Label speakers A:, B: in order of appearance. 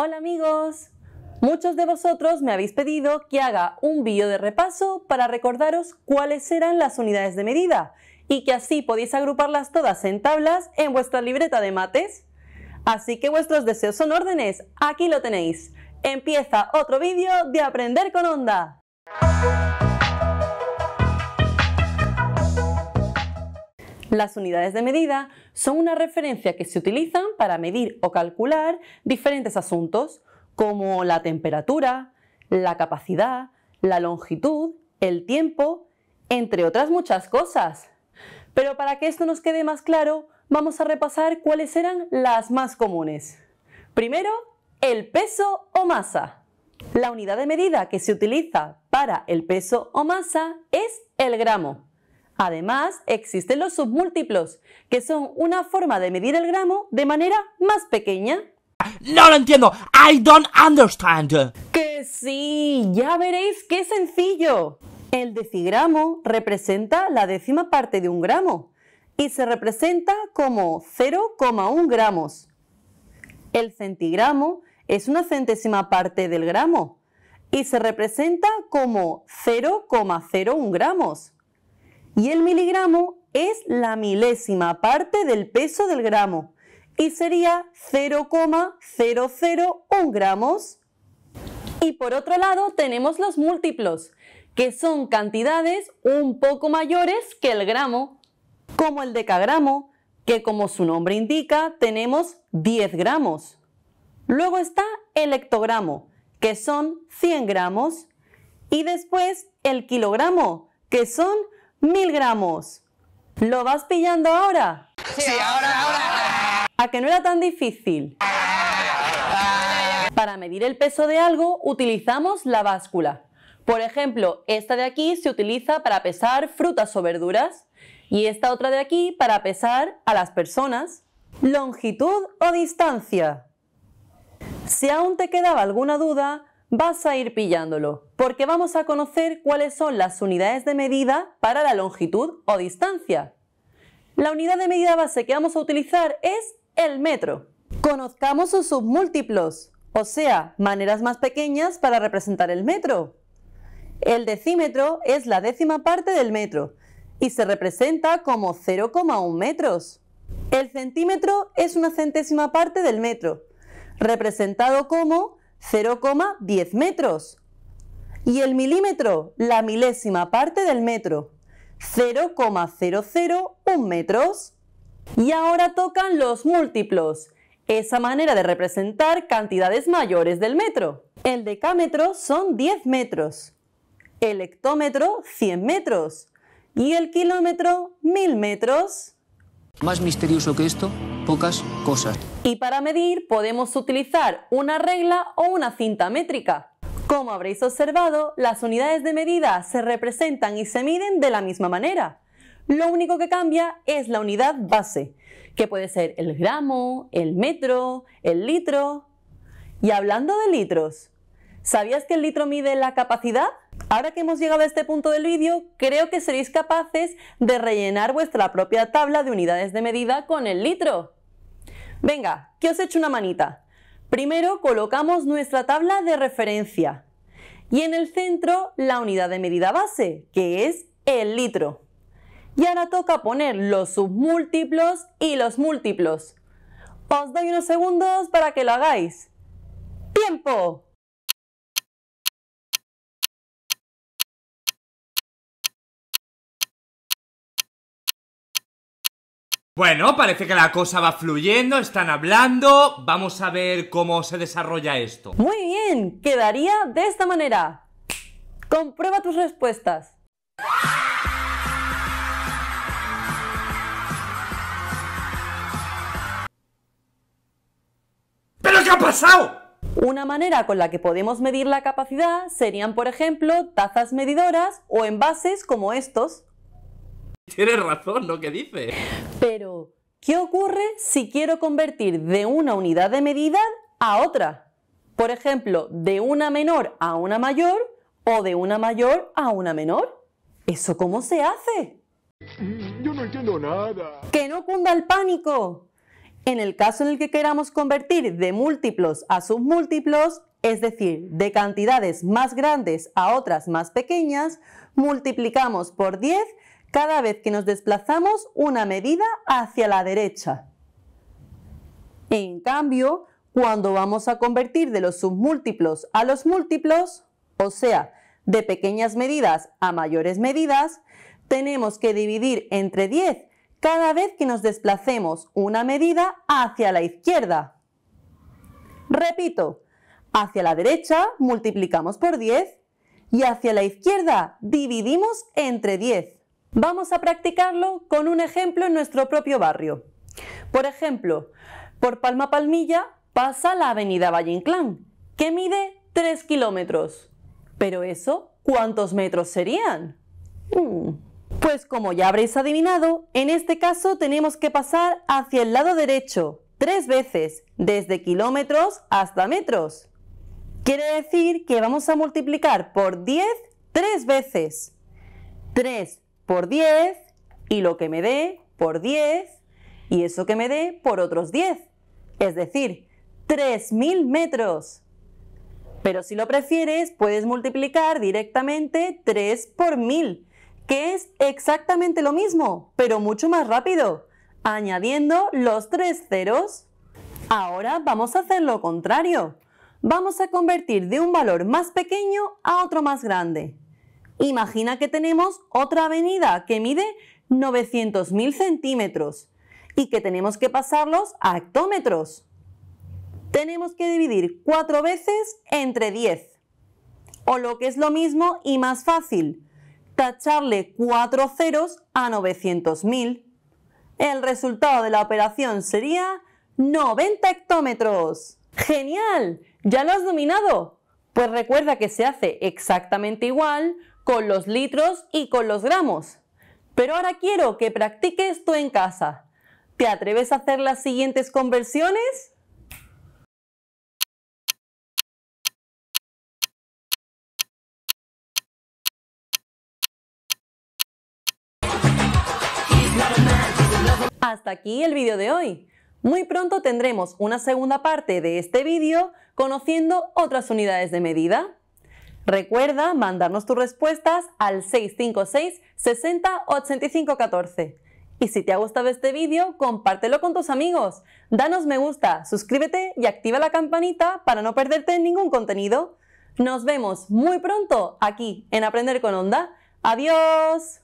A: Hola amigos, muchos de vosotros me habéis pedido que haga un vídeo de repaso para recordaros cuáles eran las unidades de medida y que así podéis agruparlas todas en tablas en vuestra libreta de mates. Así que vuestros deseos son órdenes, aquí lo tenéis. Empieza otro vídeo de Aprender con Onda. Las unidades de medida son una referencia que se utilizan para medir o calcular diferentes asuntos como la temperatura, la capacidad, la longitud, el tiempo, entre otras muchas cosas. Pero para que esto nos quede más claro, vamos a repasar cuáles eran las más comunes. Primero, el peso o masa. La unidad de medida que se utiliza para el peso o masa es el gramo. Además, existen los submúltiplos, que son una forma de medir el gramo de manera más pequeña. No lo entiendo. I don't understand. Que sí, ya veréis qué sencillo. El decigramo representa la décima parte de un gramo y se representa como 0,1 gramos. El centigramo es una centésima parte del gramo y se representa como 0,01 gramos y el miligramo es la milésima parte del peso del gramo y sería 0,001 gramos. Y por otro lado tenemos los múltiplos, que son cantidades un poco mayores que el gramo, como el decagramo, que como su nombre indica tenemos 10 gramos. Luego está el hectogramo, que son 100 gramos, y después el kilogramo, que son mil gramos. ¿Lo vas pillando ahora? Sí, ahora, ahora. ¿A que no era tan difícil? Para medir el peso de algo utilizamos la báscula. Por ejemplo, esta de aquí se utiliza para pesar frutas o verduras y esta otra de aquí para pesar a las personas. Longitud o distancia. Si aún te quedaba alguna duda, vas a ir pillándolo, porque vamos a conocer cuáles son las unidades de medida para la longitud o distancia. La unidad de medida base que vamos a utilizar es el metro. Conozcamos sus submúltiplos, o sea, maneras más pequeñas para representar el metro. El decímetro es la décima parte del metro y se representa como 0,1 metros. El centímetro es una centésima parte del metro, representado como 0,10 metros. Y el milímetro, la milésima parte del metro, 0,001 metros. Y ahora tocan los múltiplos, esa manera de representar cantidades mayores del metro. El decámetro son 10 metros, el hectómetro 100 metros y el kilómetro 1000 metros. ¿Más misterioso que esto? pocas cosas. Y para medir podemos utilizar una regla o una cinta métrica. Como habréis observado, las unidades de medida se representan y se miden de la misma manera. Lo único que cambia es la unidad base, que puede ser el gramo, el metro, el litro. Y hablando de litros, ¿sabías que el litro mide la capacidad? Ahora que hemos llegado a este punto del vídeo, creo que seréis capaces de rellenar vuestra propia tabla de unidades de medida con el litro. Venga, que os hecho una manita. Primero colocamos nuestra tabla de referencia y en el centro la unidad de medida base, que es el litro. Y ahora toca poner los submúltiplos y los múltiplos. Os doy unos segundos para que lo hagáis. ¡Tiempo! Bueno, parece que la cosa va fluyendo, están hablando, vamos a ver cómo se desarrolla esto. Muy bien, quedaría de esta manera. Comprueba tus respuestas. ¿Pero qué ha pasado? Una manera con la que podemos medir la capacidad serían, por ejemplo, tazas medidoras o envases como estos tienes razón lo que dice. Pero, ¿qué ocurre si quiero convertir de una unidad de medida a otra? Por ejemplo, de una menor a una mayor o de una mayor a una menor. ¿Eso cómo se hace? Mm, yo no entiendo nada. Que no cunda el pánico. En el caso en el que queramos convertir de múltiplos a submúltiplos, es decir, de cantidades más grandes a otras más pequeñas, multiplicamos por 10 cada vez que nos desplazamos una medida hacia la derecha. En cambio, cuando vamos a convertir de los submúltiplos a los múltiplos, o sea, de pequeñas medidas a mayores medidas, tenemos que dividir entre 10 cada vez que nos desplacemos una medida hacia la izquierda. Repito, hacia la derecha multiplicamos por 10 y hacia la izquierda dividimos entre 10. Vamos a practicarlo con un ejemplo en nuestro propio barrio. Por ejemplo, por Palma Palmilla pasa la avenida Valle Inclán, que mide 3 kilómetros. Pero eso, ¿cuántos metros serían? Mm, pues como ya habréis adivinado, en este caso tenemos que pasar hacia el lado derecho, tres veces, desde kilómetros hasta metros. Quiere decir que vamos a multiplicar por 10 tres veces. 3 por 10 y lo que me dé por 10 y eso que me dé por otros 10, es decir, 3.000 metros. Pero si lo prefieres, puedes multiplicar directamente 3 por 1.000, que es exactamente lo mismo, pero mucho más rápido, añadiendo los tres ceros. Ahora vamos a hacer lo contrario. Vamos a convertir de un valor más pequeño a otro más grande. Imagina que tenemos otra avenida que mide 900.000 centímetros y que tenemos que pasarlos a hectómetros. Tenemos que dividir 4 veces entre 10. O lo que es lo mismo y más fácil, tacharle 4 ceros a 900.000. El resultado de la operación sería 90 hectómetros. ¡Genial! ¡Ya lo has dominado! Pues recuerda que se hace exactamente igual con los litros y con los gramos. Pero ahora quiero que practiques tú en casa. ¿Te atreves a hacer las siguientes conversiones? Hasta aquí el vídeo de hoy. Muy pronto tendremos una segunda parte de este vídeo conociendo otras unidades de medida. Recuerda mandarnos tus respuestas al 656 60 85 14. Y si te ha gustado este vídeo, compártelo con tus amigos. Danos me gusta, suscríbete y activa la campanita para no perderte ningún contenido. Nos vemos muy pronto aquí en Aprender con Onda. ¡Adiós!